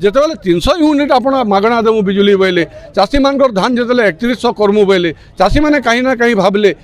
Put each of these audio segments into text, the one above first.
जिते बारे तीन सौ यूनिट आप मगणा देव बिजुली बोले चाषी मान धान जो एक करमु बोले चाषी मैंने कहीं ना कहीं भाविले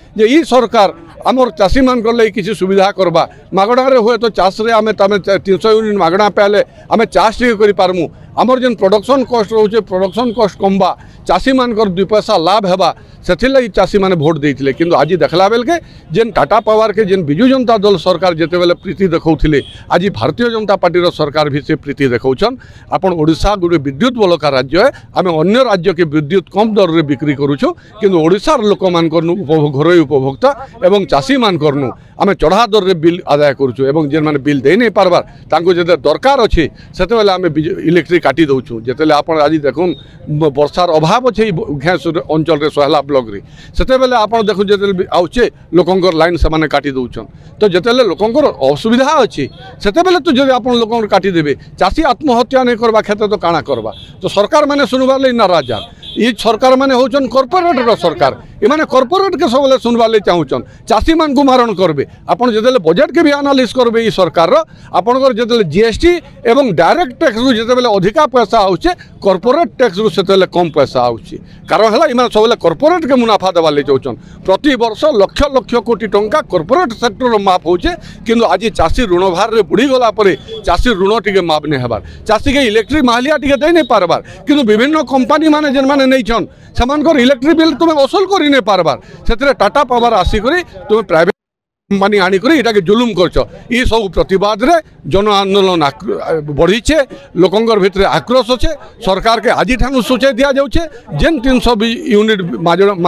सरकार ଆମର ଚାଷୀମାନଙ୍କର ଲାଗି କିଛି ସୁବିଧା କରବା ମାଗଣାରେ ହୁଏତ ଚାଷରେ ଆମେ ତମେ ତିନିଶହ ୟୁନିଟ୍ ମାଗଣା ପାଇଲେ ଆମେ ଚାଷ ଟିକେ କରିପାରମୁ ଆମର ଯେନ୍ ପ୍ରଡ଼କ୍ସନ୍ କଷ୍ଟ ରହୁଛେ ପ୍ରଡ଼କ୍ସନ୍ କଷ୍ଟ କମ୍ବା ଚାଷୀମାନଙ୍କର ଦୁଇ ପଇସା ଲାଭ ହେବା ସେଥିର୍ଲାଗି ଚାଷୀମାନେ ଭୋଟ ଦେଇଥିଲେ କିନ୍ତୁ ଆଜି ଦେଖିଲା ବେଲକେ ଯେନ୍ ଟାଟା ପାୱାରକେ ଯେନ୍ ବିଜୁ ଜନତା ଦଳ ସରକାର ଯେତେବେଳେ ପ୍ରୀତି ଦେଖାଉଥିଲେ ଆଜି ଭାରତୀୟ ଜନତା ପାର୍ଟିର ସରକାର ବି ସେ ପ୍ରୀତି ଦେଖାଉଛନ୍ ଆପଣ ଓଡ଼ିଶା ଗୋଟେ ବିଦ୍ୟୁତ ବଳକା ରାଜ୍ୟ ଆମେ ଅନ୍ୟ ରାଜ୍ୟକେ ବିଦ୍ୟୁତ କମ୍ ଦରରେ ବିକ୍ରି କରୁଛୁ କିନ୍ତୁ ଓଡ଼ିଶାର ଲୋକମାନଙ୍କର ଉପଭୋଗ ଘରୋଇ ଉପଭୋକ୍ତା ଏବଂ ଚାଷୀ ମାନଙ୍କରନୁ ଆମେ ଚଢ଼ା ଦରରେ ବିଲ୍ ଆଦାୟ କରୁଛୁ ଏବଂ ଯେନ୍ମାନେ ବିଲ୍ ଦେଇ ନେଇ ପାର୍ବାର୍ ତାଙ୍କୁ ଯେତେବେଳେ ଦରକାର ଅଛି ସେତେବେଳେ ଆମେ ଇଲେକ୍ଟ୍ରିକ୍ କାଟି ଦେଉଛୁ ଯେତେବେଳେ ଆପଣ ଆଜି ଦେଖୁନ୍ ବର୍ଷାର ଅଭାବ ଅଛି ଘେଁସ ଅଞ୍ଚଳରେ ସହଲା ବ୍ଲକରେ ସେତେବେଳେ ଆପଣ ଦେଖୁନ୍ ଯେତେବେଳେ ଆଉଛେ ଲୋକଙ୍କର ଲାଇନ୍ ସେମାନେ କାଟି ଦେଉଛନ୍ ତ ଯେତେବେଳେ ଲୋକଙ୍କର ଅସୁବିଧା ଅଛି ସେତେବେଳେ ତ ଯଦି ଆପଣ ଲୋକଙ୍କର କାଟିଦେବେ ଚାଷୀ ଆତ୍ମହତ୍ୟା ନେଇ କରବା କ୍ଷେତ ତ କାଣା କରବା ତ ସରକାର ମାନେ ଶୁଣବାର୍ ଲାଗି ନାରାଜ ଇ ସରକାର ମାନେ ହେଉଛନ୍ କର୍ପୋରେଟର ସରକାର এমানে কর্পোরেটকে সবলে শুনবার লাগে চাহুছন চাষী মানুষ মারণ করবে আপনার যেত বজেটকে বি আনালিস করবে এই সরকারর আপনার যেত জিএসটি এবং ডাইরেক্ট ট্যাক্সরু যেতবে অধিকা পয়সা আসছে কর্পোরেট ট্যাক্সরু সেতবে কম পয়সা আসছে কারণ হল এমানে সবলে কর্পোরেটকে মুনাফা দেবার লাগে চাহুছন প্রতি বর্ষ লক্ষ লক্ষ কোটি টঙ্কা কর্পোরেট সেক্টর মাফ হচ্ছে কিন্তু আজ চাষী ঋণ ভারে বুড়িগলা পরে চাষী ঋণ টিকে মাফ নেই হবার চাষীকে ইলেকট্রিক মাহালিয়া টিকে দেই নাই পারবার কিন্তু বিভিন্ন কোম্পানি মানে যে নেইছন সেমানকর ইলেকট্রিক বিল তুমি অসল করি କରିନେଇ ପାର୍ବାର୍ ସେଥିରେ ଟାଟା ପାୱାର ଆସିକରି ତୁମେ ପ୍ରାଇଭେଟ୍ କମ୍ପାନୀ ଆଣିକରି ଏଇଟାକେ ଜୁଲୁମ କରୁଛ ଇ ସବୁ ପ୍ରତିବାଦରେ ଜନ ଆନ୍ଦୋଳନ ବଢ଼ିଛେ ଲୋକଙ୍କର ଭିତରେ ଆକ୍ରୋଶ ଅଛେ ସରକାରକେ ଆଜିଠାରୁ ସୂଚାଇ ଦିଆଯାଉଛେ ଯେନ୍ ତିନିଶହ ୟୁନିଟ୍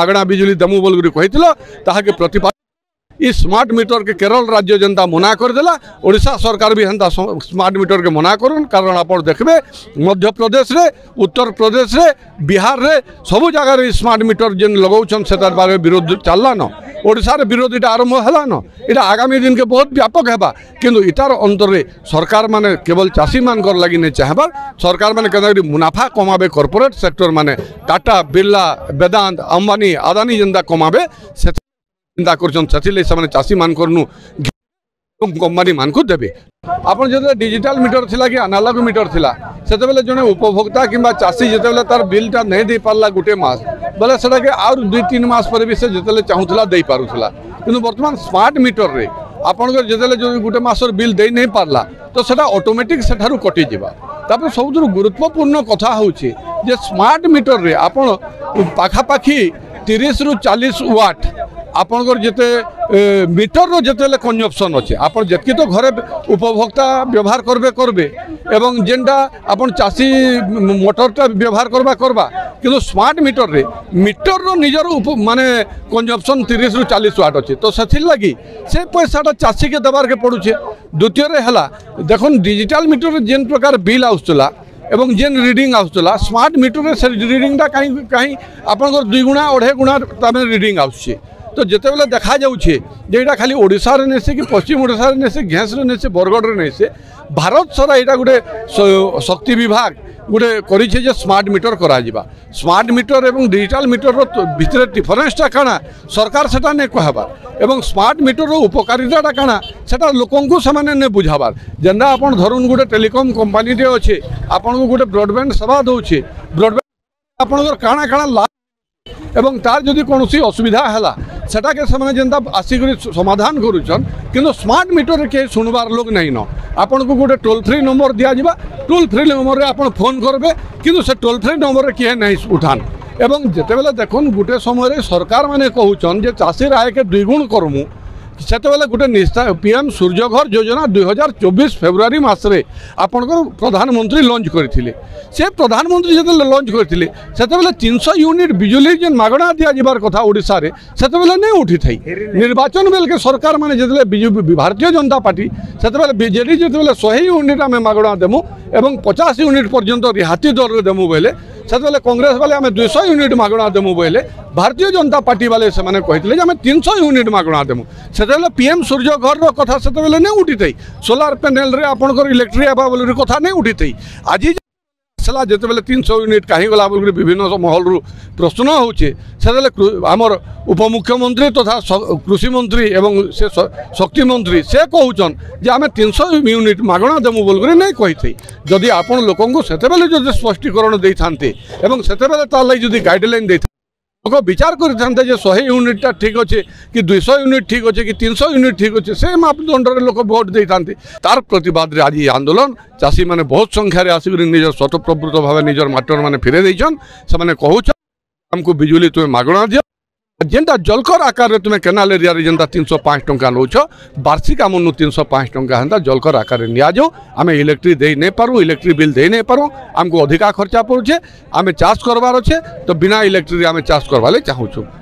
ମାଗଣା ବିଜୁଳି ଦେମୁ ବୋଲିକରି କହିଥିଲ ତାହାକେ ପ୍ରତିବାଦ ଇ ସ୍ମାର୍ଟ ମିଟରକେ କେରଳ ରାଜ୍ୟ ଯେନ୍ତା ମନା କରିଦେଲା ଓଡ଼ିଶା ସରକାର ବି ହେନ୍ତା ସ୍ମାର୍ଟ ମିଟରକେ ମନା କରୁନ୍ କାରଣ ଆପଣ ଦେଖିବେ ମଧ୍ୟପ୍ରଦେଶରେ ଉତ୍ତରପ୍ରଦେଶରେ ବିହାରରେ ସବୁ ଜାଗାରେ ଇ ସ୍ମାର୍ଟ ମିଟର ଯେନ୍ ଲଗାଉଛନ୍ ସେଟାର ବାରେ ବିରୋଧ ଚାଲିଲାନ ଓଡ଼ିଶାରେ ବିରୋଧ ଏଇଟା ଆରମ୍ଭ ହେଲାନ ଏଇଟା ଆଗାମୀ ଦିନକେ ବହୁତ ବ୍ୟାପକ ହେବା କିନ୍ତୁ ଇଟାର ଅନ୍ତରରେ ସରକାର ମାନେ କେବଳ ଚାଷୀମାନଙ୍କର ଲାଗି ନେଇ ଚାହେଁବାର ସରକାର ମାନେ କେନ୍ତାକରି ମୁନାଫା କମାବେ କର୍ପୋରେଟ୍ ସେକ୍ଟର ମାନେ ଟାଟା ବିର୍ଲା ବେଦାନ୍ତ ଅମ୍ବାନୀ ଆଦାନୀ ଯେନ୍ତା କମାବେ ସେ ଚିନ୍ତା କରୁଛନ୍ତି ସେଥିର୍ଲାଗି ସେମାନେ ଚାଷୀମାନଙ୍କୁ କମ୍ପାନୀ ମାନଙ୍କୁ ଦେବେ ଆପଣ ଯେତେବେଳେ ଡିଜିଟାଲ ମିଟର ଥିଲା କି ଆନାଲଗ ମିଟର ଥିଲା ସେତେବେଳେ ଜଣେ ଉପଭୋକ୍ତା କିମ୍ବା ଚାଷୀ ଯେତେବେଳେ ତାର ବିଲ୍ଟା ନେଇ ଦେଇପାରିଲା ଗୋଟେ ମାସ ବୋଲେ ସେଟାକେ ଆହୁରି ଦୁଇ ତିନି ମାସ ପରେ ବି ସେ ଯେତେବେଳେ ଚାହୁଁଥିଲା ଦେଇପାରୁଥିଲା କିନ୍ତୁ ବର୍ତ୍ତମାନ ସ୍ମାର୍ଟ ମିଟରରେ ଆପଣଙ୍କର ଯେତେବେଳେ ଯଦି ଗୋଟେ ମାସର ବିଲ୍ ଦେଇ ନେଇ ପାରିଲା ତ ସେଟା ଅଟୋମେଟିକ୍ ସେଠାରୁ କଟିଯିବା ତାପରେ ସବୁଥିରୁ ଗୁରୁତ୍ୱପୂର୍ଣ୍ଣ କଥା ହେଉଛି ଯେ ସ୍ମାର୍ଟ ମିଟରରେ ଆପଣ ପାଖାପାଖି ତିରିଶରୁ ଚାଳିଶ ୱାଟ୍ ଆପଣଙ୍କର ଯେତେ ମିଟରର ଯେତେ ହେଲେ କଞ୍ଜପସନ୍ ଅଛେ ଆପଣ ଯେତିକି ତ ଘରେ ଉପଭୋକ୍ତା ବ୍ୟବହାର କରିବେ କରିବେ ଏବଂ ଯେନ୍ଟା ଆପଣ ଚାଷୀ ମଟରଟା ବ୍ୟବହାର କରିବା କରିବା କିନ୍ତୁ ସ୍ମାର୍ଟ ମିଟରରେ ମିଟରର ନିଜର ମାନେ କଞ୍ଜପସନ୍ ତିରିଶରୁ ଚାଳିଶ ୱାଟ୍ ଅଛେ ତ ସେଥିର୍ଲାଗି ସେ ପଇସାଟା ଚାଷୀକେ ଦେବାର୍କେ ପଡ଼ୁଛେ ଦ୍ୱିତୀୟରେ ହେଲା ଦେଖୁନ୍ ଡିଜିଟାଲ ମିଟରରେ ଯେନ୍ ପ୍ରକାର ବିଲ୍ ଆସୁଥିଲା এবং যে রিডিং আসুলা স্মার্ট মিটরে সে রিডিংটা কাহি কাহি আপনার দুই গুণা অঢ়াই গুণা তার রিডিং আসছে তো যেতবে দেখা যাচ্ছে যে এটা খালি ওড়শার নেছে কি পশ্চিম ওড়শার নেছে ঘেঁসরে নেছে বরগড়ের নেছে ভারত সারা এটা গোটে শক্তি বিভাগ গোটে করেছে যে স্মার্ট মিটর করা স্মার্ট মিটর এবং ডিজিটাল মিটর ভিতরে ডিফরেন্সটা কাণা সরকার সেটা নে কহবার এবং স্মার্ট মিটর উপকারিতাটা কাণা সেটা লোকଙ୍କୁ সেমানে নে বুঝাবার যেটা আপনার ধরুন গোটে টেলিকম কোম্পানিটে অছে আপনার গোটে ব্রডব্যান্ড সেবা দৌছে ব্রডব্যান্ড আপনার কাণা কাণা লাভ এবং তার যদি কৌশি অসুবিধা হেলা সেটাকে সে যেটা আসিকি সমাধান করুছন কিন্তু স্মার্ট মিটর কে শুনবার লোক নাই ন আপনার গোটে টোল ফ্রি নম্বর দিয়া যা টোল ফ্রি নম্বরে আপনার ফোন করবে কিন্তু সে টোল ফ্রি নম্বরে কে নাই উঠান এবং যেতবে দেখুন গোটে সময় সরকার মানে কুচন যে চাষীর আয়কে দ্বিগুণ করমু সেতবে গোটে পি এম সূর্যঘর যোজনা দুই হাজার চব্বিশ ফেব্রুয়ারি মাসে আপনার প্রধানমন্ত্রী লঞ্চ করে সে প্রধানমন্ত্রী যেত লঞ্চ করে সেতবে তিনশো ইউনিট বিজুলি যে মাগণা দিয়াযার কথা ওড়শার সেতবে নেই উঠি থাই নির্বাচন বেলকে সরকার মানে যেত ভারতীয় জনতা পার্টি সেতবে বিজেডি যেত শহে ইউনিট আমি মাগণা দেমু এবং পচাশ ইউনিট পর্যন্ত রিহাতি দরে দেমু বেলে সেতবে কংগ্রেস বেলে আমি দুইশ ইউনিট মাগণা দেমু বলে ভারতীয় জনতা পার্টি বেলে সে কে মানে আমি তিনশো ইউনিট মাগণা দেমু সেত যেতবে পিএম সূর্য ঘরর কথা সেতবে না উঠিথাই সোলার প্যানেলরে আপনার ইলেকট্রি হওয়া বলি কথা না উঠিথাই আজ আসলা যেতবে তিনশো ইউনিট কাহিগলা বলি বিভিন্ন মহলর প্রশ্ন হচ্ছে সেতবে আমার উপমুখ্যমন্ত্রী তথা কৃষিমন্ত্রী এবং সে শক্তিমন্ত্রী সে কুচন যে আমি তিনশো ইউনিট মাগণা দেমু বলি নাই কই যদি আপনার লোক সেতবে যদি স্পষ্টীকরণ দিয়ে থাকে এবং সেতবে তার লাগে যদি গাইডলাইন দিয়ে ଲୋକ ବିଚାର କରିଥାନ୍ତେ ଯେ ଶହେ ୟୁନିଟ୍ଟା ଠିକ୍ ଅଛି କି ଦୁଇଶହ ୟୁନିଟ୍ ଠିକ୍ ଅଛି କି ତିନିଶହ ୟୁନିଟ୍ ଠିକ୍ ଅଛି ସେ ମାପଦଣ୍ଡରେ ଲୋକ ଭୋଟ୍ ଦେଇଥାନ୍ତି ତାର ପ୍ରତିବାଦରେ ଆଜି ଆନ୍ଦୋଳନ ଚାଷୀମାନେ ବହୁତ ସଂଖ୍ୟାରେ ଆସିକରି ନିଜ ସ୍ୱତଃପ୍ରବୃତ୍ତ ଭାବେ ନିଜର ମାଟରମାନେ ଫେରେଇ ଦେଇଛନ୍ ସେମାନେ କହୁଛନ୍ ଆମକୁ ବିଜୁଳି ତୁମେ ମାଗଣା ଦିଅ যেটা জলকর আকারে তুমি কেনাল এরিয়ার যেটা তিনশো পাঁচ টঙ্কা নৌছ বার্ষিক আমন তিনশো পাঁচ টঙ্কা হেন্তা জলকর আকারে নিয়াযাও আমি ইলেকট্রি দিয়ে নাই পারু ইলেকট্রি বিল দিয়ে নাই পারু আমি অধিকা খরচা পড়ুছে আমি চাষ করবার অছে তো বিনা ইলেকট্রি আমি চাষ করবার চাহুছু